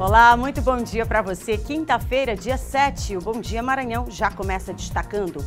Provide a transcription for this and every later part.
Olá, muito bom dia para você. Quinta-feira, dia 7, o Bom Dia Maranhão já começa destacando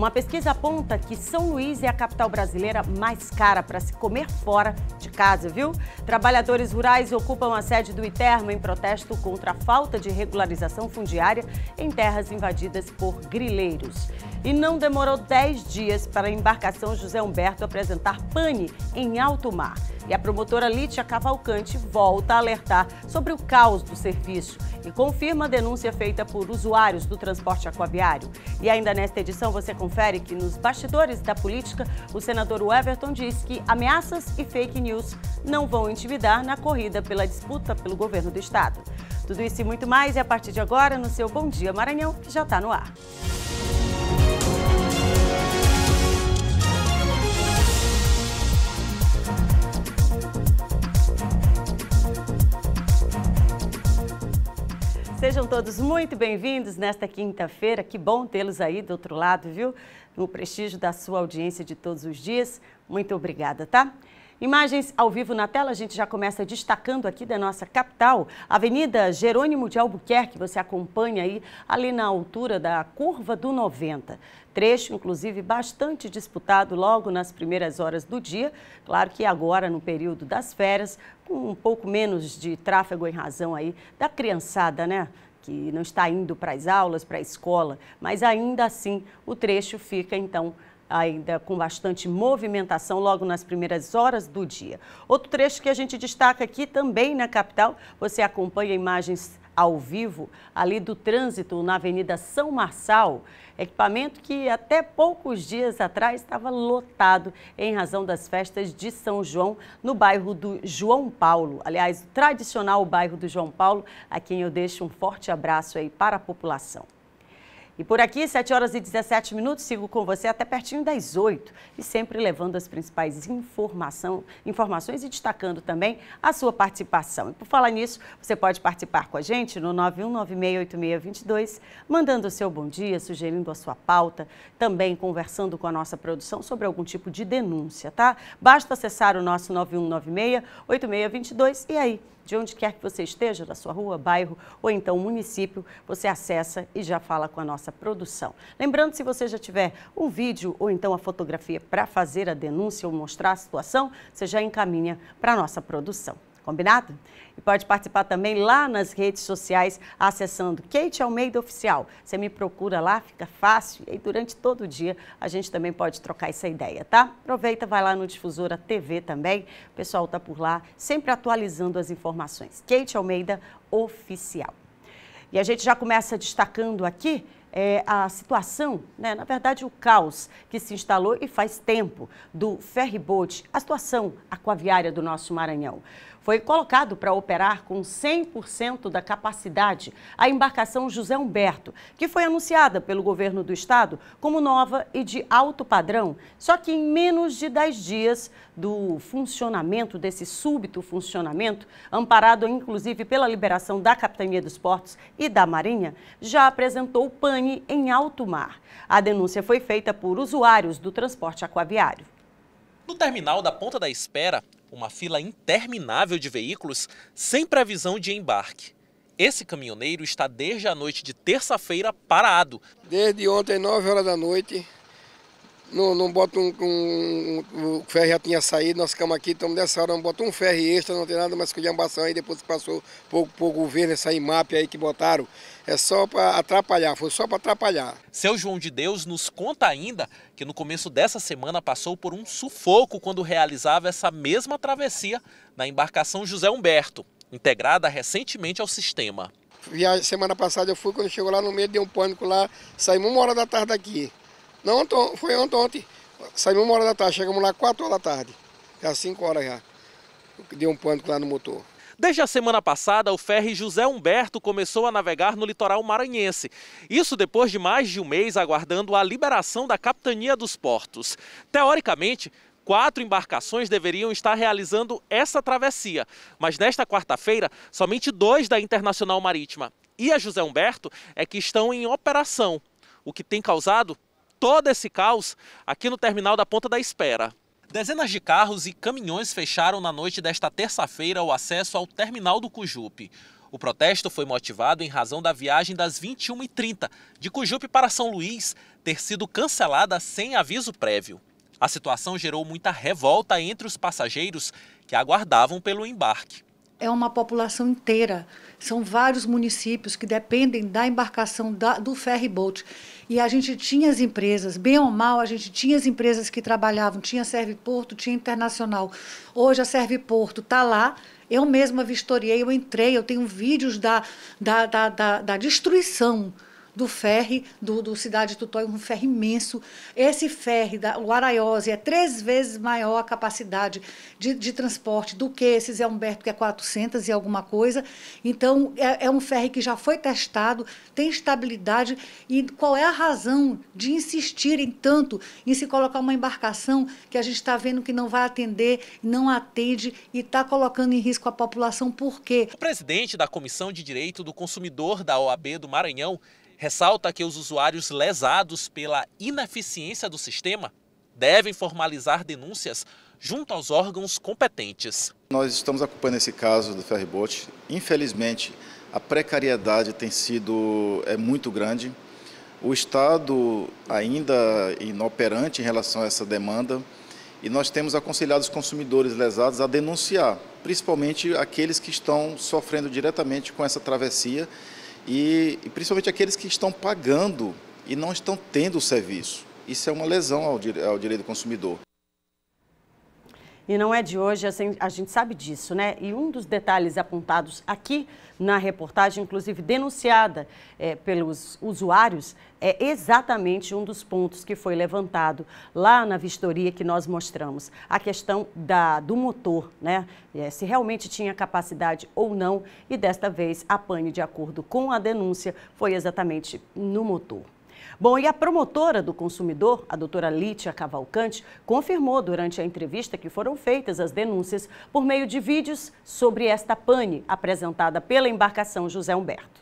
uma pesquisa aponta que São Luís é a capital brasileira mais cara para se comer fora de casa, viu? Trabalhadores rurais ocupam a sede do Itermo em protesto contra a falta de regularização fundiária em terras invadidas por grileiros. E não demorou 10 dias para a embarcação José Humberto apresentar pane em alto mar. E a promotora Lítia Cavalcante volta a alertar sobre o caos do serviço e confirma a denúncia feita por usuários do transporte aquaviário. E ainda nesta edição você confere confere que nos bastidores da política, o senador Everton diz que ameaças e fake news não vão intimidar na corrida pela disputa pelo governo do estado. Tudo isso e muito mais é a partir de agora no seu Bom Dia Maranhão, que já está no ar. Sejam todos muito bem-vindos nesta quinta-feira. Que bom tê-los aí do outro lado, viu? No prestígio da sua audiência de todos os dias. Muito obrigada, tá? Imagens ao vivo na tela, a gente já começa destacando aqui da nossa capital, Avenida Jerônimo de Albuquerque, você acompanha aí, ali na altura da curva do 90 trecho inclusive bastante disputado logo nas primeiras horas do dia. Claro que agora, no período das férias, com um pouco menos de tráfego em razão aí da criançada, né? Que não está indo para as aulas, para a escola, mas ainda assim o trecho fica então ainda com bastante movimentação logo nas primeiras horas do dia. Outro trecho que a gente destaca aqui também na capital, você acompanha imagens ao vivo ali do trânsito na Avenida São Marçal equipamento que até poucos dias atrás estava lotado em razão das festas de São João no bairro do João Paulo. Aliás, o tradicional bairro do João Paulo, a quem eu deixo um forte abraço aí para a população. E por aqui, 7 horas e 17 minutos, sigo com você até pertinho das 8 e sempre levando as principais informação, informações e destacando também a sua participação. E por falar nisso, você pode participar com a gente no 91968622, mandando o seu bom dia, sugerindo a sua pauta, também conversando com a nossa produção sobre algum tipo de denúncia, tá? Basta acessar o nosso 91968622 e aí de onde quer que você esteja, da sua rua, bairro ou então município, você acessa e já fala com a nossa produção. Lembrando, se você já tiver um vídeo ou então a fotografia para fazer a denúncia ou mostrar a situação, você já encaminha para a nossa produção. Combinado? E pode participar também lá nas redes sociais, acessando Kate Almeida Oficial. Você me procura lá, fica fácil. E durante todo o dia a gente também pode trocar essa ideia, tá? Aproveita, vai lá no Difusora TV também. O pessoal tá por lá, sempre atualizando as informações. Kate Almeida Oficial. E a gente já começa destacando aqui é, a situação, né, na verdade o caos que se instalou e faz tempo do ferryboat, a situação aquaviária do nosso Maranhão. Foi colocado para operar com 100% da capacidade a embarcação José Humberto, que foi anunciada pelo governo do estado como nova e de alto padrão. Só que em menos de 10 dias do funcionamento, desse súbito funcionamento, amparado inclusive pela liberação da Capitania dos Portos e da Marinha, já apresentou pânico Guarani em alto mar. A denúncia foi feita por usuários do transporte aquaviário. No terminal da Ponta da Espera, uma fila interminável de veículos sem previsão de embarque. Esse caminhoneiro está desde a noite de terça-feira parado. Desde ontem, 9 horas da noite, não, não bota um, um, um, O ferro já tinha saído, nós ficamos aqui, estamos dessa hora, não bota um ferro extra, não tem nada mais que de ambação aí, depois que passou pouco por governo, essa IMAP aí que botaram, é só para atrapalhar, foi só para atrapalhar. Seu João de Deus nos conta ainda que no começo dessa semana passou por um sufoco quando realizava essa mesma travessia na embarcação José Humberto, integrada recentemente ao sistema. Viagem, semana passada eu fui, quando chegou lá no meio, deu um pânico lá, saímos uma hora da tarde aqui Não, ontem, foi ontem, ontem. Saímos uma hora da tarde, chegamos lá quatro horas da tarde. Já cinco horas já. Deu um pânico lá no motor. Desde a semana passada, o ferry José Humberto começou a navegar no litoral maranhense. Isso depois de mais de um mês aguardando a liberação da capitania dos portos. Teoricamente, quatro embarcações deveriam estar realizando essa travessia. Mas nesta quarta-feira, somente dois da Internacional Marítima e a José Humberto é que estão em operação, o que tem causado todo esse caos aqui no terminal da Ponta da Espera. Dezenas de carros e caminhões fecharam na noite desta terça-feira o acesso ao terminal do Cujupe. O protesto foi motivado em razão da viagem das 21h30 de Cujupe para São Luís ter sido cancelada sem aviso prévio. A situação gerou muita revolta entre os passageiros que aguardavam pelo embarque é uma população inteira. São vários municípios que dependem da embarcação da, do boat. E a gente tinha as empresas, bem ou mal, a gente tinha as empresas que trabalhavam, tinha Serviporto, tinha Internacional. Hoje a Serviporto está lá, eu mesma vistoriei, eu entrei, eu tenho vídeos da, da, da, da, da destruição do ferry, do, do Cidade Tutóia, um ferro imenso. Esse ferry, da, o Araiose, é três vezes maior a capacidade de, de transporte do que esse Zé Humberto, que é 400 e alguma coisa. Então, é, é um ferry que já foi testado, tem estabilidade. E qual é a razão de insistirem tanto em se colocar uma embarcação que a gente está vendo que não vai atender, não atende e está colocando em risco a população? Por quê? O presidente da Comissão de Direito do Consumidor da OAB do Maranhão Ressalta que os usuários lesados pela ineficiência do sistema devem formalizar denúncias junto aos órgãos competentes. Nós estamos acompanhando esse caso do ferryboat. Infelizmente, a precariedade tem sido é muito grande. O Estado ainda inoperante em relação a essa demanda e nós temos aconselhado os consumidores lesados a denunciar, principalmente aqueles que estão sofrendo diretamente com essa travessia e, e principalmente aqueles que estão pagando e não estão tendo o serviço. Isso é uma lesão ao, ao direito do consumidor. E não é de hoje, a gente sabe disso, né? E um dos detalhes apontados aqui na reportagem, inclusive denunciada é, pelos usuários, é exatamente um dos pontos que foi levantado lá na vistoria que nós mostramos. A questão da, do motor, né? É, se realmente tinha capacidade ou não, e desta vez a pane, de acordo com a denúncia, foi exatamente no motor. Bom, e a promotora do consumidor, a doutora Lítia Cavalcante, confirmou durante a entrevista que foram feitas as denúncias por meio de vídeos sobre esta pane apresentada pela embarcação José Humberto.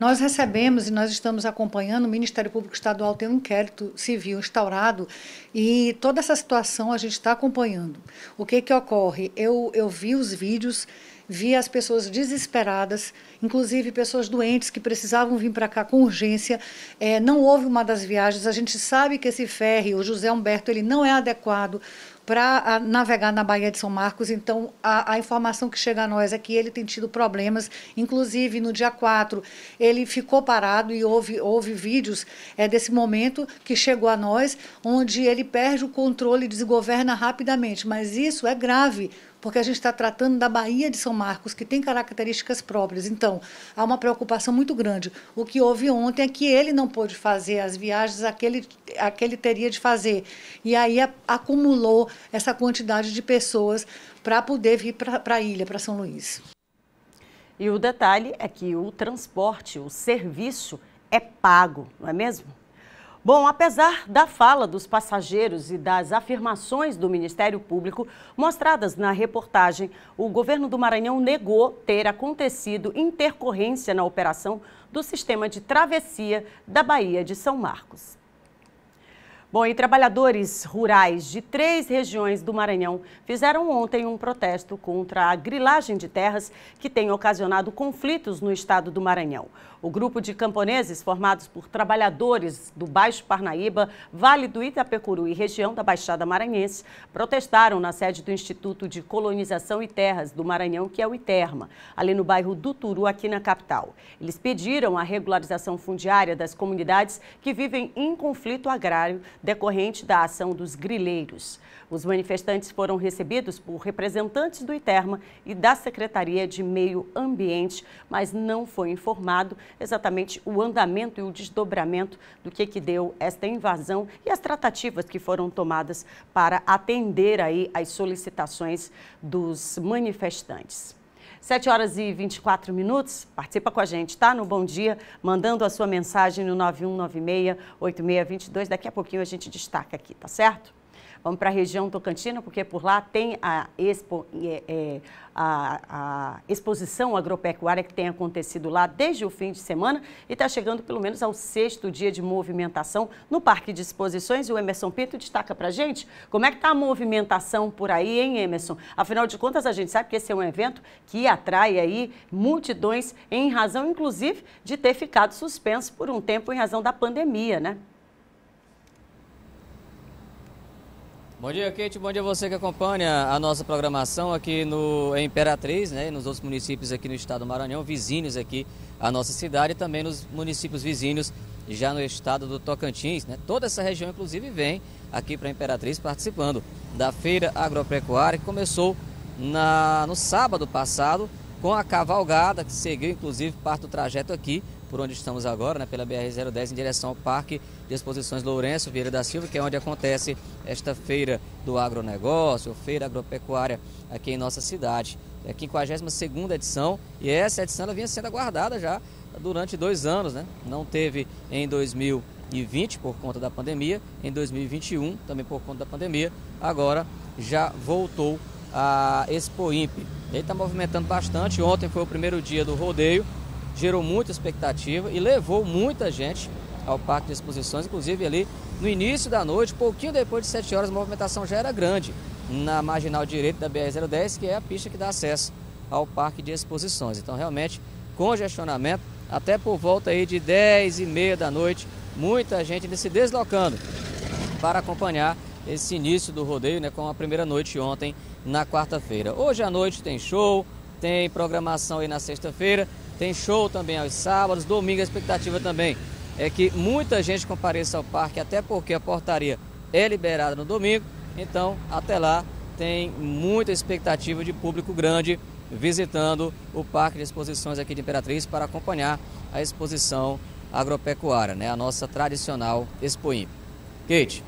Nós recebemos e nós estamos acompanhando, o Ministério Público Estadual tem um inquérito civil instaurado e toda essa situação a gente está acompanhando. O que que ocorre? Eu, eu vi os vídeos, via as pessoas desesperadas, inclusive pessoas doentes que precisavam vir para cá com urgência. É, não houve uma das viagens. A gente sabe que esse ferry, o José Humberto, ele não é adequado para navegar na Baía de São Marcos. Então, a, a, informação que chega a nós é que ele tem tido problemas. Inclusive, no dia 4, ele ficou parado e houve, houve vídeos é, desse momento que chegou a nós, onde ele perde o controle e desgoverna rapidamente. Mas isso é grave, porque a gente está tratando da Bahia de São Marcos, que tem características próprias. Então, há uma preocupação muito grande. O que houve ontem é que ele não pôde fazer as viagens a que ele, a que ele teria de fazer. E aí a, acumulou essa quantidade de pessoas para poder vir para a ilha, para São Luís. E o detalhe é que o transporte, o serviço, é pago, não é mesmo? Bom, apesar da fala dos passageiros e das afirmações do Ministério Público mostradas na reportagem, o governo do Maranhão negou ter acontecido intercorrência na operação do sistema de travessia da Baía de São Marcos. Bom, e trabalhadores rurais de três regiões do Maranhão fizeram ontem um protesto contra a grilagem de terras que tem ocasionado conflitos no estado do Maranhão. O grupo de camponeses, formados por trabalhadores do Baixo Parnaíba, Vale do Itapecuru e região da Baixada Maranhense, protestaram na sede do Instituto de Colonização e Terras do Maranhão, que é o ITERMA, ali no bairro do Turu, aqui na capital. Eles pediram a regularização fundiária das comunidades que vivem em conflito agrário decorrente da ação dos grileiros. Os manifestantes foram recebidos por representantes do ITERMA e da Secretaria de Meio Ambiente, mas não foi informado exatamente o andamento e o desdobramento do que, que deu esta invasão e as tratativas que foram tomadas para atender aí as solicitações dos manifestantes. 7 horas e 24 minutos. Participa com a gente, tá? No Bom Dia, mandando a sua mensagem no 9196-8622. Daqui a pouquinho a gente destaca aqui, tá certo? Vamos para a região tocantina, porque por lá tem a, expo, é, é, a, a exposição agropecuária que tem acontecido lá desde o fim de semana e está chegando pelo menos ao sexto dia de movimentação no Parque de Exposições. E o Emerson Pinto destaca para gente como é que está a movimentação por aí, hein, Emerson? Afinal de contas, a gente sabe que esse é um evento que atrai aí multidões em razão, inclusive, de ter ficado suspenso por um tempo em razão da pandemia, né? Bom dia, Kate. Bom dia a você que acompanha a nossa programação aqui no Imperatriz, né, e nos outros municípios aqui no estado do Maranhão, vizinhos aqui à nossa cidade e também nos municípios vizinhos já no estado do Tocantins. Né? Toda essa região, inclusive, vem aqui para Imperatriz participando da Feira Agropecuária, que começou na, no sábado passado com a cavalgada, que seguiu, inclusive, parte do trajeto aqui por onde estamos agora, né, pela BR-010, em direção ao Parque de Exposições Lourenço Vieira da Silva, que é onde acontece esta feira do agronegócio, feira agropecuária aqui em nossa cidade. É a 52 edição e essa edição ela vinha sendo aguardada já durante dois anos, né? Não teve em 2020 por conta da pandemia, em 2021 também por conta da pandemia, agora já voltou a Expo Imp. Ele está movimentando bastante. Ontem foi o primeiro dia do rodeio, gerou muita expectativa e levou muita gente ao Parque de Exposições, inclusive ali no início da noite, pouquinho depois de 7 horas, a movimentação já era grande na marginal direita da BR-010, que é a pista que dá acesso ao Parque de Exposições. Então, realmente, congestionamento até por volta aí de 10 e meia da noite, muita gente se deslocando para acompanhar esse início do rodeio, né, com a primeira noite ontem, na quarta-feira. Hoje à noite tem show, tem programação aí na sexta-feira, tem show também aos sábados, domingo a expectativa também é que muita gente compareça ao parque, até porque a portaria é liberada no domingo. Então, até lá, tem muita expectativa de público grande visitando o Parque de Exposições aqui de Imperatriz para acompanhar a exposição agropecuária, né? a nossa tradicional Expo Imp. Kate.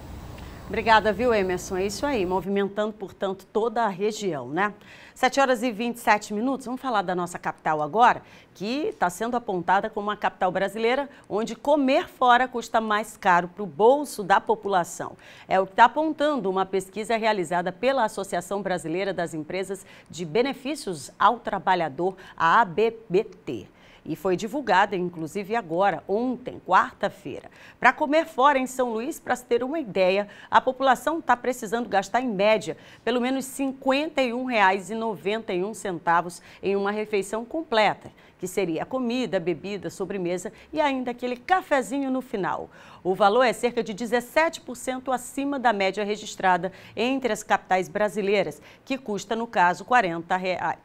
Obrigada, viu, Emerson? É isso aí, movimentando, portanto, toda a região, né? 7 horas e 27 minutos, vamos falar da nossa capital agora, que está sendo apontada como uma capital brasileira onde comer fora custa mais caro para o bolso da população. É o que está apontando uma pesquisa realizada pela Associação Brasileira das Empresas de Benefícios ao Trabalhador, a ABBT e foi divulgada, inclusive, agora, ontem, quarta-feira. Para comer fora em São Luís, para se ter uma ideia, a população está precisando gastar, em média, pelo menos R$ 51,91 em uma refeição completa que seria a comida, bebida, sobremesa e ainda aquele cafezinho no final. O valor é cerca de 17% acima da média registrada entre as capitais brasileiras, que custa, no caso, R$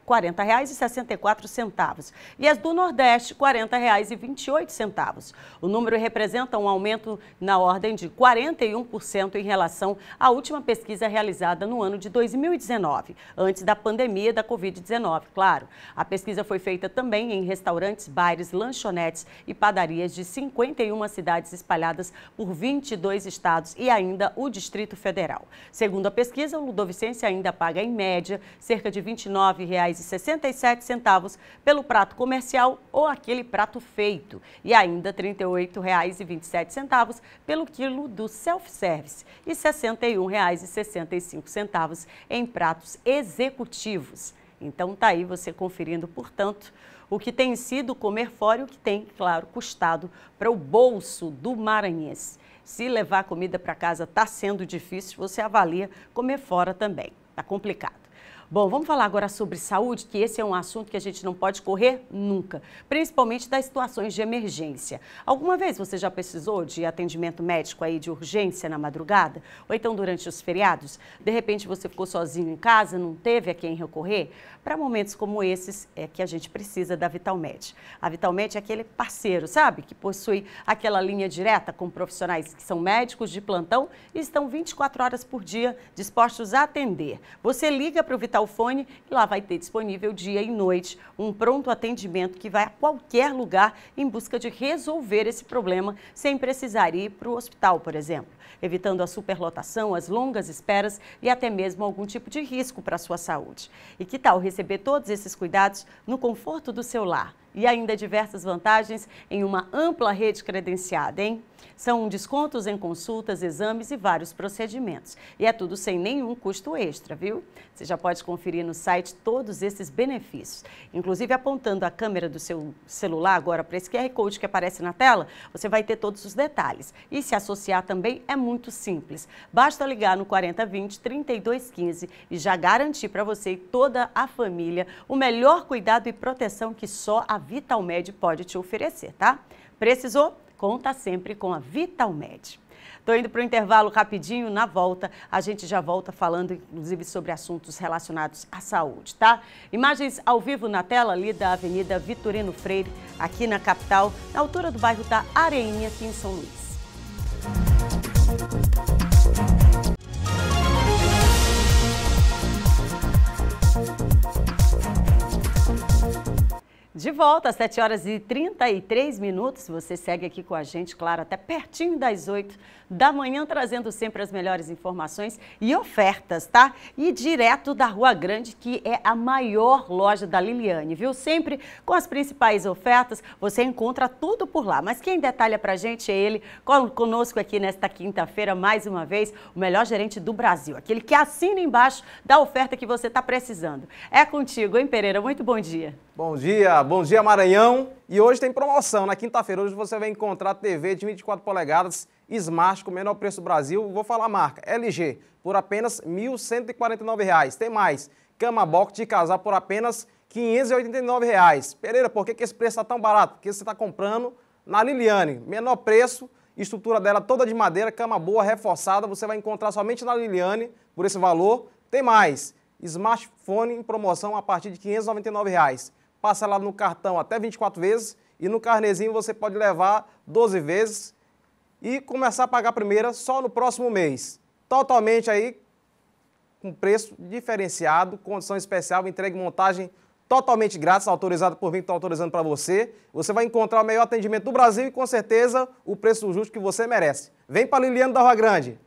40,64 e as do Nordeste, R$ 40,28. O número representa um aumento na ordem de 41% em relação à última pesquisa realizada no ano de 2019, antes da pandemia da Covid-19, claro. A pesquisa foi feita também em restaurantes, bares, lanchonetes e padarias de 51 cidades espalhadas por 22 estados e ainda o Distrito Federal. Segundo a pesquisa, o ludovicense ainda paga, em média, cerca de R$ 29,67 pelo prato comercial ou aquele prato feito e ainda R$ 38,27 pelo quilo do self-service e R$ 61,65 em pratos executivos. Então tá aí você conferindo, portanto, o que tem sido comer fora e o que tem, claro, custado para o bolso do maranhense. Se levar comida para casa está sendo difícil, você avalia comer fora também. Está complicado. Bom, vamos falar agora sobre saúde, que esse é um assunto que a gente não pode correr nunca, principalmente das situações de emergência. Alguma vez você já precisou de atendimento médico aí de urgência na madrugada? Ou então durante os feriados? De repente você ficou sozinho em casa, não teve a quem recorrer? Para momentos como esses é que a gente precisa da Vitalmed. A Vitalmed é aquele parceiro, sabe? Que possui aquela linha direta com profissionais que são médicos de plantão e estão 24 horas por dia dispostos a atender. Você liga para o Vitalmed fone e lá vai ter disponível dia e noite um pronto atendimento que vai a qualquer lugar em busca de resolver esse problema sem precisar ir para o hospital, por exemplo evitando a superlotação, as longas esperas e até mesmo algum tipo de risco para a sua saúde. E que tal receber todos esses cuidados no conforto do seu lar? e ainda diversas vantagens em uma ampla rede credenciada, hein? São descontos em consultas, exames e vários procedimentos. E é tudo sem nenhum custo extra, viu? Você já pode conferir no site todos esses benefícios. Inclusive, apontando a câmera do seu celular agora para esse QR Code que aparece na tela, você vai ter todos os detalhes. E se associar também é muito simples. Basta ligar no 4020 3215 e já garantir para você e toda a família o melhor cuidado e proteção que só a Vitalmed pode te oferecer, tá? Precisou? Conta sempre com a Vitalmed. Estou indo para o intervalo rapidinho, na volta a gente já volta falando inclusive sobre assuntos relacionados à saúde, tá? Imagens ao vivo na tela ali da Avenida Vitorino Freire, aqui na capital, na altura do bairro da Areinha, aqui em São Luís. Thank you. De volta às 7 horas e 33 minutos, você segue aqui com a gente, claro, até pertinho das 8 da manhã, trazendo sempre as melhores informações e ofertas, tá? E direto da Rua Grande, que é a maior loja da Liliane, viu? Sempre com as principais ofertas, você encontra tudo por lá. Mas quem detalha pra gente é ele, conosco aqui nesta quinta-feira, mais uma vez, o melhor gerente do Brasil, aquele que assina embaixo da oferta que você está precisando. É contigo, hein, Pereira? Muito bom dia. Bom dia, bom dia Maranhão. E hoje tem promoção. Na quinta-feira hoje você vai encontrar TV de 24 polegadas Smart com menor preço do Brasil. Vou falar a marca, LG, por apenas R$ 1.149. Tem mais, cama box de casal por apenas R$ 589. Pereira, por que, que esse preço está tão barato? Porque você está comprando na Liliane. Menor preço, estrutura dela toda de madeira, cama boa, reforçada. Você vai encontrar somente na Liliane por esse valor. Tem mais, smartphone em promoção a partir de R$ 599. Reais lá no cartão até 24 vezes e no carnezinho você pode levar 12 vezes e começar a pagar a primeira só no próximo mês. Totalmente aí com preço diferenciado, condição especial, entregue montagem totalmente grátis, autorizado por mim, estou autorizando para você. Você vai encontrar o melhor atendimento do Brasil e com certeza o preço justo que você merece. Vem para Liliano da Rua Grande.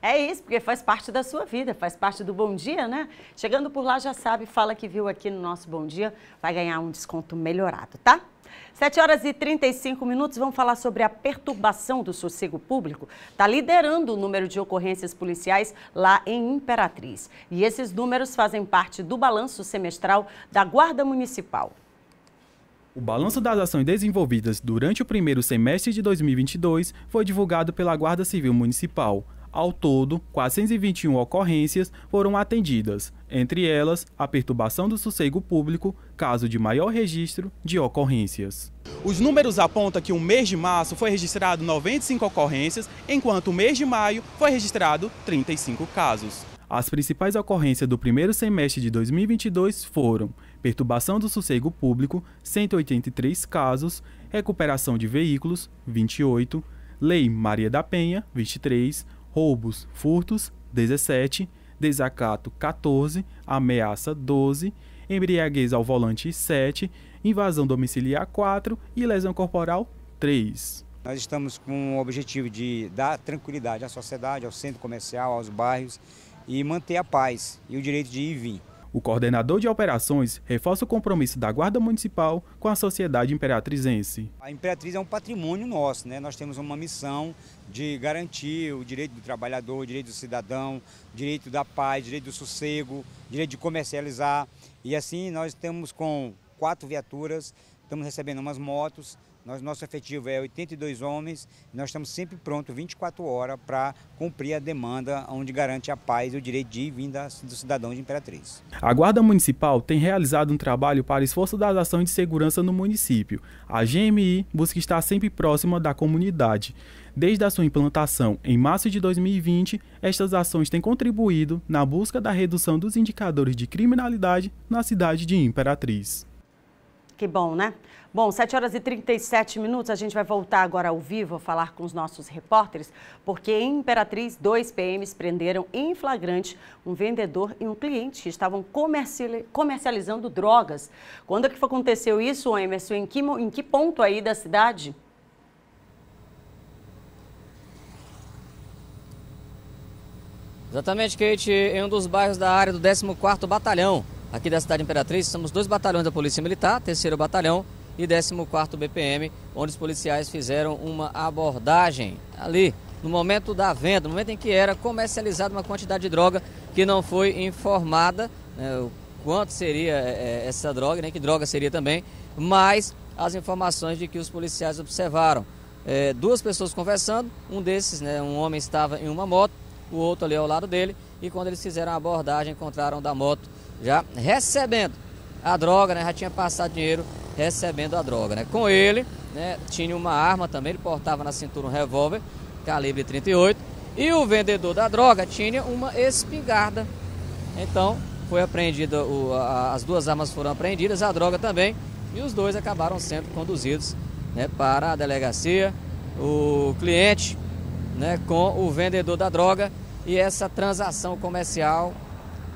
É isso, porque faz parte da sua vida, faz parte do Bom Dia, né? Chegando por lá, já sabe, fala que viu aqui no nosso Bom Dia, vai ganhar um desconto melhorado, tá? 7 horas e 35 minutos, vamos falar sobre a perturbação do sossego público. Está liderando o número de ocorrências policiais lá em Imperatriz. E esses números fazem parte do balanço semestral da Guarda Municipal. O balanço das ações desenvolvidas durante o primeiro semestre de 2022 foi divulgado pela Guarda Civil Municipal. Ao todo, 421 ocorrências foram atendidas, entre elas a perturbação do sossego público, caso de maior registro de ocorrências. Os números apontam que o mês de março foi registrado 95 ocorrências, enquanto o mês de maio foi registrado 35 casos. As principais ocorrências do primeiro semestre de 2022 foram perturbação do sossego público, 183 casos, recuperação de veículos, 28, Lei Maria da Penha, 23, roubos, furtos 17, desacato 14, ameaça 12, embriaguez ao volante 7, invasão domiciliar 4 e lesão corporal 3. Nós estamos com o objetivo de dar tranquilidade à sociedade, ao centro comercial, aos bairros e manter a paz e o direito de ir e vir. O coordenador de operações reforça o compromisso da Guarda Municipal com a sociedade imperatrizense. A Imperatriz é um patrimônio nosso, né? Nós temos uma missão de garantir o direito do trabalhador, o direito do cidadão, o direito da paz, o direito do sossego, o direito de comercializar. E assim nós temos com quatro viaturas, estamos recebendo umas motos, nós, nosso efetivo é 82 homens, nós estamos sempre prontos 24 horas para cumprir a demanda onde garante a paz e o direito de ir dos cidadãos do cidadão de Imperatriz. A Guarda Municipal tem realizado um trabalho para esforço das ações de segurança no município. A GMI busca estar sempre próxima da comunidade. Desde a sua implantação em março de 2020, estas ações têm contribuído na busca da redução dos indicadores de criminalidade na cidade de Imperatriz. Que bom, né? Bom, 7 horas e 37 minutos, a gente vai voltar agora ao vivo a falar com os nossos repórteres, porque em Imperatriz, dois PMs prenderam em flagrante um vendedor e um cliente que estavam comercializando drogas. Quando é que aconteceu isso, Emerson? Em que, em que ponto aí da cidade? Exatamente, Kate, em um dos bairros da área do 14º Batalhão aqui da cidade Imperatriz, somos dois batalhões da Polícia Militar, terceiro batalhão e 14º BPM, onde os policiais fizeram uma abordagem ali no momento da venda, no momento em que era comercializada uma quantidade de droga que não foi informada, né, o quanto seria é, essa droga, nem né, que droga seria também, mas as informações de que os policiais observaram. É, duas pessoas conversando, um desses, né, um homem estava em uma moto, o outro ali ao lado dele, e quando eles fizeram a abordagem, encontraram da moto já recebendo a droga, né? Já tinha passado dinheiro recebendo a droga, né? Com ele, né? Tinha uma arma também, ele portava na cintura um revólver calibre 38 e o vendedor da droga tinha uma espingarda. Então foi apreendida, o, as duas armas foram apreendidas, a droga também e os dois acabaram sendo conduzidos né, para a delegacia. O cliente né, com o vendedor da droga e essa transação comercial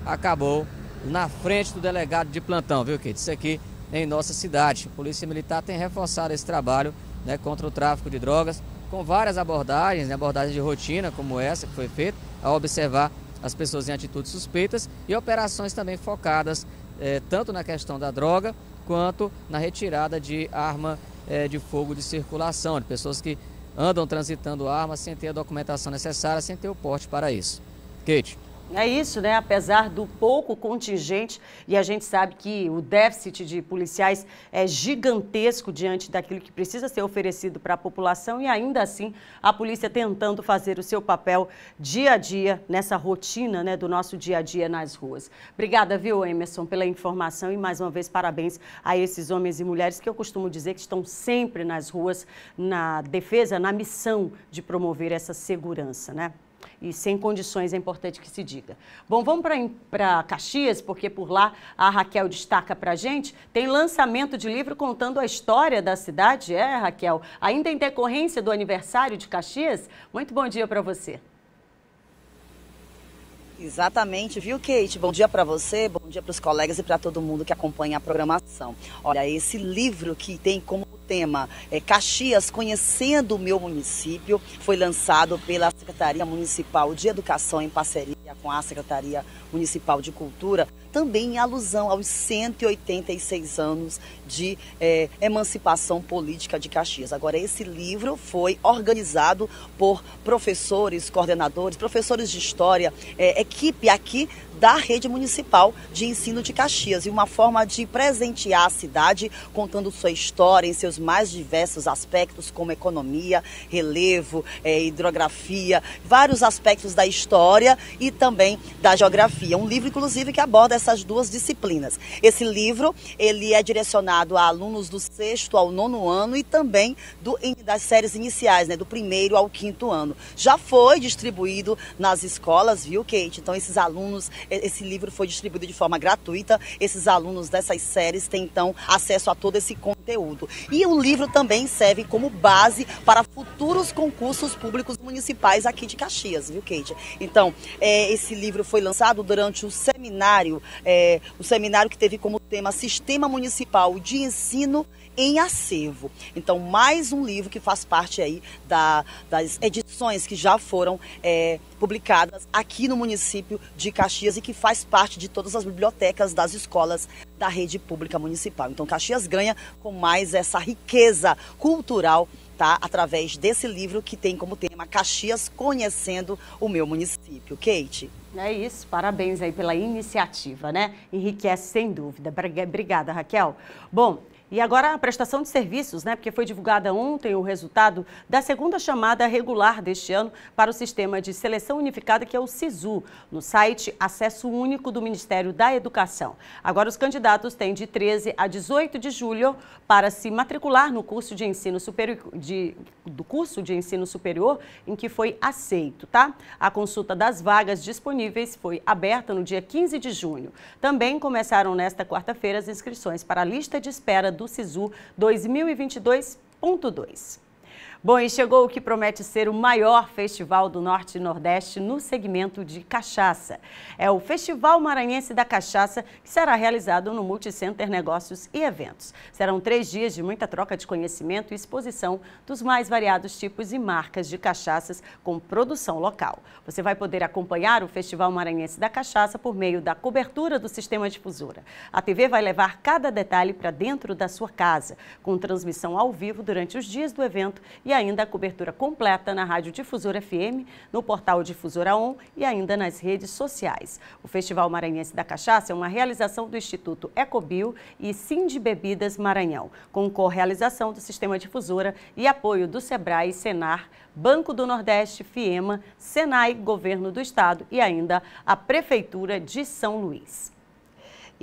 acabou na frente do delegado de plantão, viu, Kate? Isso aqui em nossa cidade. A Polícia Militar tem reforçado esse trabalho né, contra o tráfico de drogas, com várias abordagens, né, abordagens de rotina, como essa que foi feita, a observar as pessoas em atitudes suspeitas e operações também focadas eh, tanto na questão da droga quanto na retirada de arma eh, de fogo de circulação, de pessoas que andam transitando armas sem ter a documentação necessária, sem ter o porte para isso. Kate. É isso, né? Apesar do pouco contingente, e a gente sabe que o déficit de policiais é gigantesco diante daquilo que precisa ser oferecido para a população, e ainda assim a polícia tentando fazer o seu papel dia a dia nessa rotina né, do nosso dia a dia nas ruas. Obrigada, viu, Emerson, pela informação e mais uma vez parabéns a esses homens e mulheres que eu costumo dizer que estão sempre nas ruas na defesa, na missão de promover essa segurança, né? E sem condições é importante que se diga. Bom, vamos para Caxias, porque por lá a Raquel destaca para gente. Tem lançamento de livro contando a história da cidade, é, Raquel? Ainda em decorrência do aniversário de Caxias? Muito bom dia para você. Exatamente, viu, Kate? Bom dia para você, bom dia para os colegas e para todo mundo que acompanha a programação. Olha, esse livro que tem como tema é Caxias Conhecendo o Meu Município foi lançado pela Secretaria Municipal de Educação em parceria com a Secretaria Municipal de Cultura, também em alusão aos 186 anos de é, emancipação política de Caxias. Agora, esse livro foi organizado por professores, coordenadores, professores de história, é, equipe aqui da rede municipal de ensino de Caxias e uma forma de presentear a cidade contando sua história em seus mais diversos aspectos, como economia, relevo, é, hidrografia, vários aspectos da história e também também da geografia. Um livro, inclusive, que aborda essas duas disciplinas. Esse livro, ele é direcionado a alunos do sexto ao nono ano e também do, das séries iniciais, né, do primeiro ao quinto ano. Já foi distribuído nas escolas, viu, Kate? Então, esses alunos, esse livro foi distribuído de forma gratuita. Esses alunos dessas séries têm, então, acesso a todo esse conteúdo. E o livro também serve como base para futuros concursos públicos municipais aqui de Caxias, viu, Kate? Então, é, esse esse livro foi lançado durante o seminário, é, o seminário que teve como tema Sistema Municipal de Ensino em Acervo. Então, mais um livro que faz parte aí da, das edições que já foram é, publicadas aqui no município de Caxias e que faz parte de todas as bibliotecas das escolas da rede pública municipal. Então, Caxias ganha com mais essa riqueza cultural Através desse livro que tem como tema Caxias Conhecendo o Meu Município. Kate? É isso, parabéns aí pela iniciativa, né? Enriquece sem dúvida. Obrigada, Raquel. Bom, e agora a prestação de serviços, né? Porque foi divulgada ontem o resultado da segunda chamada regular deste ano para o sistema de seleção unificada, que é o SISU, no site Acesso Único do Ministério da Educação. Agora os candidatos têm de 13 a 18 de julho para se matricular no curso de ensino superior de, do curso de ensino superior em que foi aceito, tá? A consulta das vagas disponíveis foi aberta no dia 15 de junho. Também começaram nesta quarta-feira as inscrições para a lista de espera do do SISU 2022.2. Bom, e chegou o que promete ser o maior festival do Norte e Nordeste no segmento de cachaça. É o Festival Maranhense da Cachaça, que será realizado no Multicenter Negócios e Eventos. Serão três dias de muita troca de conhecimento e exposição dos mais variados tipos e marcas de cachaças com produção local. Você vai poder acompanhar o Festival Maranhense da Cachaça por meio da cobertura do sistema de fusura. A TV vai levar cada detalhe para dentro da sua casa, com transmissão ao vivo durante os dias do evento e e ainda a cobertura completa na Rádio Difusora FM, no portal Difusora On e ainda nas redes sociais. O Festival Maranhense da Cachaça é uma realização do Instituto Ecobio e Cindy Bebidas Maranhão, com co-realização do Sistema Difusora e apoio do Sebrae, Senar, Banco do Nordeste, FIEMA, Senai, Governo do Estado e ainda a Prefeitura de São Luís.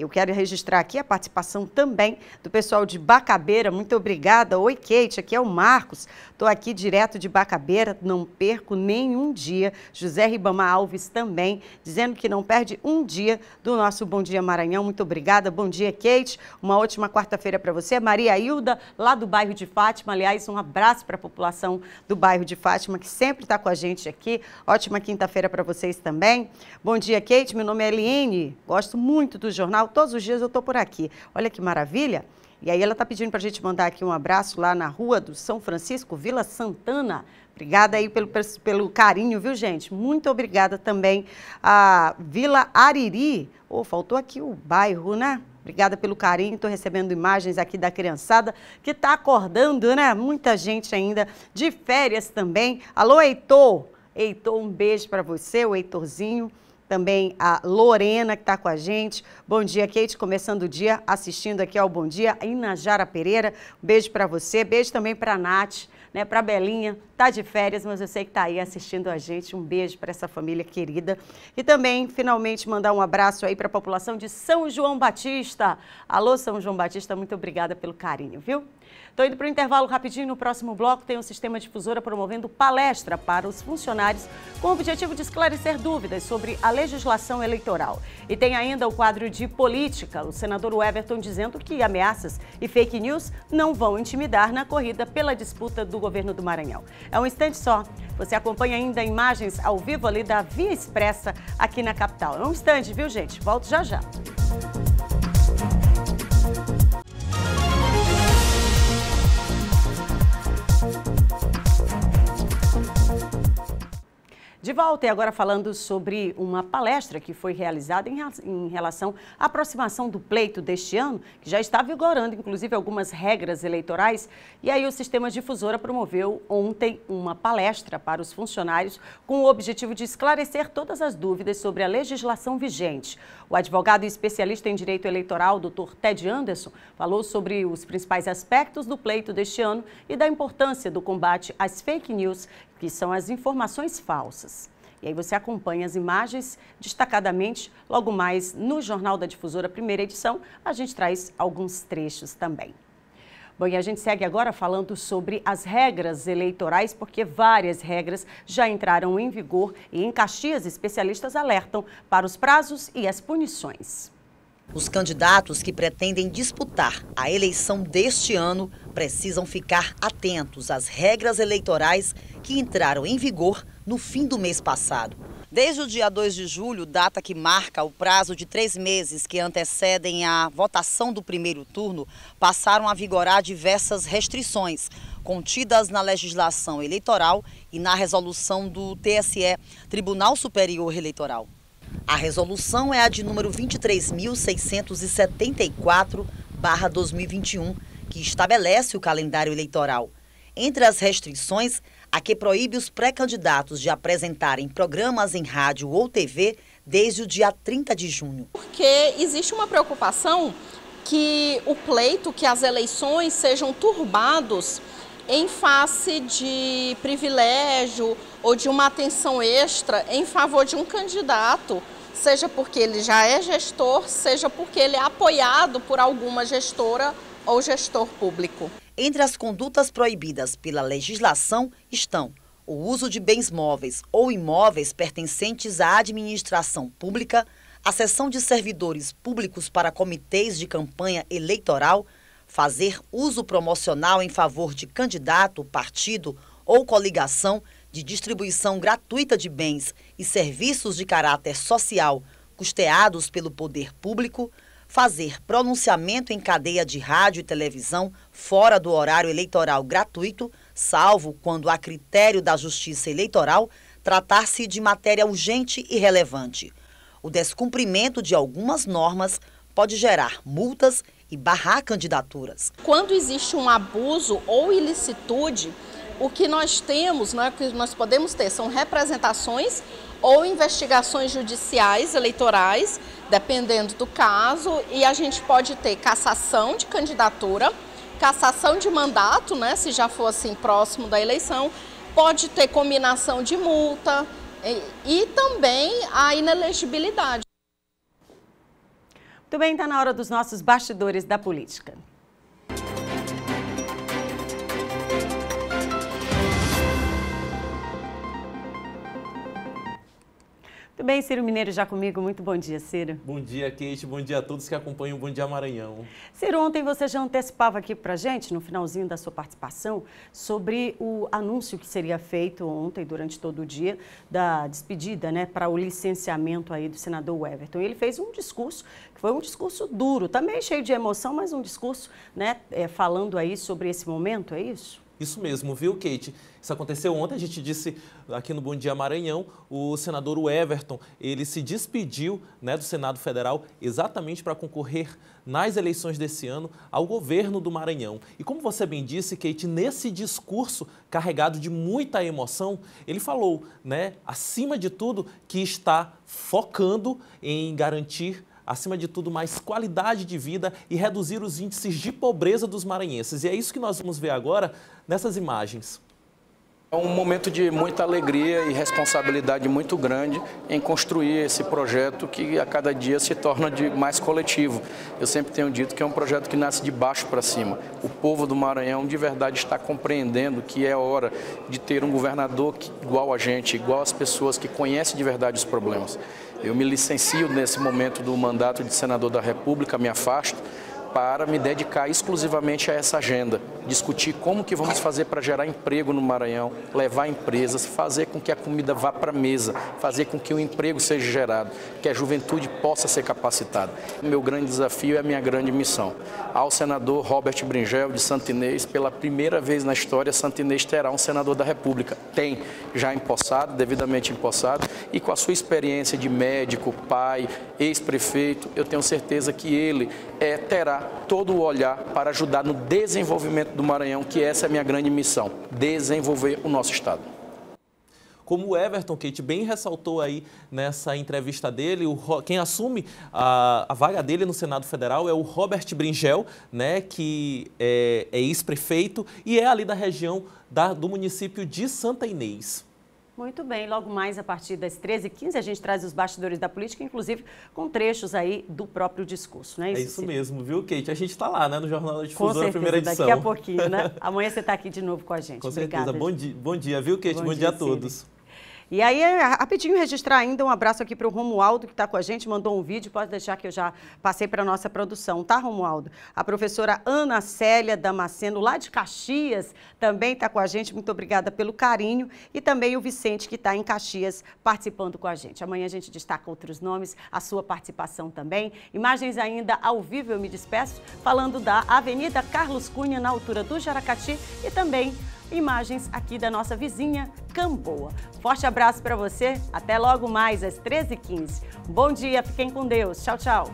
Eu quero registrar aqui a participação também do pessoal de Bacabeira. Muito obrigada. Oi, Kate. Aqui é o Marcos. Estou aqui direto de Bacabeira. Não perco nenhum dia. José Ribamar Alves também, dizendo que não perde um dia do nosso Bom Dia Maranhão. Muito obrigada. Bom dia, Kate. Uma ótima quarta-feira para você. Maria Hilda, lá do bairro de Fátima. Aliás, um abraço para a população do bairro de Fátima, que sempre está com a gente aqui. Ótima quinta-feira para vocês também. Bom dia, Kate. Meu nome é Eliene. Gosto muito do jornal Todos os dias eu estou por aqui. Olha que maravilha. E aí ela está pedindo para a gente mandar aqui um abraço lá na rua do São Francisco, Vila Santana. Obrigada aí pelo, pelo carinho, viu, gente? Muito obrigada também a Vila Ariri. Oh, faltou aqui o bairro, né? Obrigada pelo carinho. Estou recebendo imagens aqui da criançada que está acordando, né? Muita gente ainda de férias também. Alô, Heitor! Heitor, um beijo para você, o Heitorzinho também a Lorena, que está com a gente. Bom dia, Kate, começando o dia, assistindo aqui ao Bom Dia. Inajara Pereira, um beijo para você, beijo também para a Nath, né, para a Belinha, tá de férias, mas eu sei que tá aí assistindo a gente. Um beijo para essa família querida. E também, finalmente, mandar um abraço aí para a população de São João Batista. Alô, São João Batista, muito obrigada pelo carinho, viu? Estou indo para o intervalo rapidinho. No próximo bloco tem o Sistema Difusora promovendo palestra para os funcionários com o objetivo de esclarecer dúvidas sobre a legislação eleitoral. E tem ainda o quadro de política, o senador Everton dizendo que ameaças e fake news não vão intimidar na corrida pela disputa do governo do Maranhão. É um instante só. Você acompanha ainda imagens ao vivo ali da Via Expressa aqui na capital. É um instante, viu gente? Volto já já. De volta e agora falando sobre uma palestra que foi realizada em relação à aproximação do pleito deste ano, que já está vigorando, inclusive, algumas regras eleitorais. E aí o Sistema Difusora promoveu ontem uma palestra para os funcionários com o objetivo de esclarecer todas as dúvidas sobre a legislação vigente. O advogado e especialista em direito eleitoral, Dr. Ted Anderson, falou sobre os principais aspectos do pleito deste ano e da importância do combate às fake news que são as informações falsas. E aí você acompanha as imagens destacadamente logo mais no Jornal da Difusora, primeira edição. A gente traz alguns trechos também. Bom, e a gente segue agora falando sobre as regras eleitorais, porque várias regras já entraram em vigor e em Caxias especialistas alertam para os prazos e as punições. Os candidatos que pretendem disputar a eleição deste ano precisam ficar atentos às regras eleitorais que entraram em vigor no fim do mês passado. Desde o dia 2 de julho, data que marca o prazo de três meses que antecedem a votação do primeiro turno, passaram a vigorar diversas restrições contidas na legislação eleitoral e na resolução do TSE, Tribunal Superior Eleitoral. A resolução é a de número 23.674-2021, que estabelece o calendário eleitoral. Entre as restrições, a que proíbe os pré-candidatos de apresentarem programas em rádio ou TV desde o dia 30 de junho. Porque existe uma preocupação que o pleito, que as eleições sejam turbados em face de privilégio ou de uma atenção extra em favor de um candidato, seja porque ele já é gestor, seja porque ele é apoiado por alguma gestora ou gestor público. Entre as condutas proibidas pela legislação estão o uso de bens móveis ou imóveis pertencentes à administração pública, a cessão de servidores públicos para comitês de campanha eleitoral, fazer uso promocional em favor de candidato, partido ou coligação de distribuição gratuita de bens e serviços de caráter social custeados pelo poder público, fazer pronunciamento em cadeia de rádio e televisão fora do horário eleitoral gratuito, salvo quando, a critério da Justiça Eleitoral, tratar-se de matéria urgente e relevante. O descumprimento de algumas normas pode gerar multas e barrar candidaturas. Quando existe um abuso ou ilicitude, o que nós temos, não é, o que nós podemos ter, são representações ou investigações judiciais eleitorais, dependendo do caso, e a gente pode ter cassação de candidatura, cassação de mandato, né, se já for assim próximo da eleição, pode ter combinação de multa e, e também a inelegibilidade. Também está na hora dos nossos bastidores da política. Muito bem, Ciro Mineiro já comigo. Muito bom dia, Ciro. Bom dia, Kate. Bom dia a todos que acompanham o Bom Dia Maranhão. Ciro, ontem você já antecipava aqui para gente, no finalzinho da sua participação, sobre o anúncio que seria feito ontem, durante todo o dia, da despedida né, para o licenciamento aí do senador Everton. Ele fez um discurso, que foi um discurso duro, também cheio de emoção, mas um discurso né, é, falando aí sobre esse momento, é isso? Isso mesmo, viu, Kate? Isso aconteceu ontem, a gente disse aqui no Bom Dia Maranhão, o senador Everton, ele se despediu né, do Senado Federal exatamente para concorrer nas eleições desse ano ao governo do Maranhão. E como você bem disse, Kate, nesse discurso carregado de muita emoção, ele falou, né, acima de tudo, que está focando em garantir acima de tudo, mais qualidade de vida e reduzir os índices de pobreza dos maranhenses. E é isso que nós vamos ver agora nessas imagens. É um momento de muita alegria e responsabilidade muito grande em construir esse projeto que a cada dia se torna de mais coletivo. Eu sempre tenho dito que é um projeto que nasce de baixo para cima. O povo do Maranhão de verdade está compreendendo que é hora de ter um governador que, igual a gente, igual as pessoas que conhecem de verdade os problemas. Eu me licencio nesse momento do mandato de senador da República, me afasto para me dedicar exclusivamente a essa agenda discutir como que vamos fazer para gerar emprego no Maranhão, levar empresas, fazer com que a comida vá para a mesa, fazer com que o emprego seja gerado, que a juventude possa ser capacitada. O meu grande desafio é a minha grande missão. Ao senador Robert Bringel de Santinês, pela primeira vez na história, Santinês terá um senador da República. Tem, já empossado, devidamente empossado, e com a sua experiência de médico, pai, ex-prefeito, eu tenho certeza que ele é, terá todo o olhar para ajudar no desenvolvimento do Maranhão, que essa é a minha grande missão, desenvolver o nosso Estado. Como o Everton Kate bem ressaltou aí nessa entrevista dele, o, quem assume a, a, vaga dele no Senado Federal é o Robert Bringel, né, que é, é ex-prefeito e é ali da região da, do município de Santa Inês. Muito bem, logo mais a partir das 13h15 a gente traz os bastidores da política, inclusive com trechos aí do próprio discurso, né? Isso, é isso Ciro? mesmo, viu, Kate? A gente está lá, né, no Jornal da Difusora, certeza, primeira edição. daqui a pouquinho, né? Amanhã você está aqui de novo com a gente. Com Obrigada, certeza, bom dia, bom dia, viu, Kate? Bom, bom dia, dia, a todos. Ciro. E aí, é, rapidinho registrar ainda um abraço aqui para o Romualdo, que está com a gente, mandou um vídeo, pode deixar que eu já passei para a nossa produção, tá, Romualdo? A professora Ana Célia Damasceno, lá de Caxias, também está com a gente, muito obrigada pelo carinho. E também o Vicente, que está em Caxias, participando com a gente. Amanhã a gente destaca outros nomes, a sua participação também. Imagens ainda ao vivo, eu me despeço, falando da Avenida Carlos Cunha, na altura do Jaracati, e também imagens aqui da nossa vizinha Camboa. Forte abraço para você, até logo mais às 13h15. Bom dia, fiquem com Deus. Tchau, tchau.